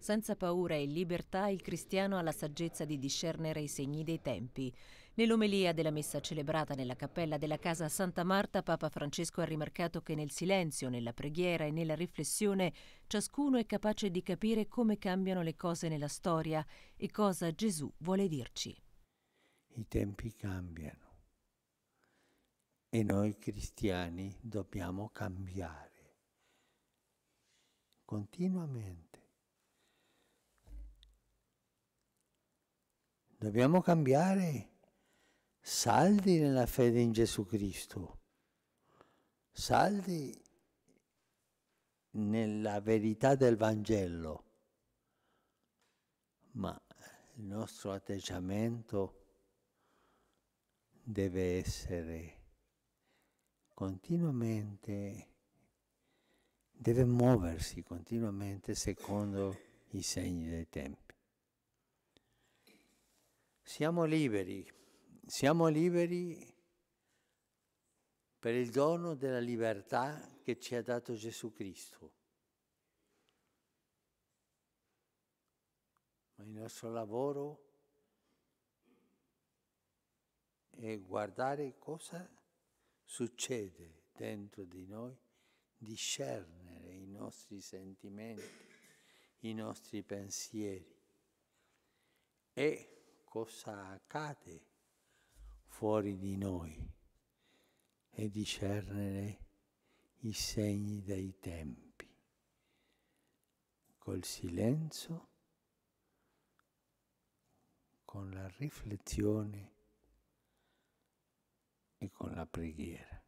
Senza paura e libertà il cristiano ha la saggezza di discernere i segni dei tempi. Nell'omelia della messa celebrata nella cappella della casa Santa Marta, Papa Francesco ha rimarcato che nel silenzio, nella preghiera e nella riflessione ciascuno è capace di capire come cambiano le cose nella storia e cosa Gesù vuole dirci. I tempi cambiano e noi cristiani dobbiamo cambiare continuamente Dobbiamo cambiare, saldi nella fede in Gesù Cristo, saldi nella verità del Vangelo, ma il nostro atteggiamento deve essere continuamente, deve muoversi continuamente secondo i segni dei tempi. Siamo liberi, siamo liberi per il dono della libertà che ci ha dato Gesù Cristo. Ma il nostro lavoro è guardare cosa succede dentro di noi, discernere i nostri sentimenti, i nostri pensieri e cosa accade fuori di noi e discernere i segni dei tempi. Col silenzio, con la riflessione e con la preghiera.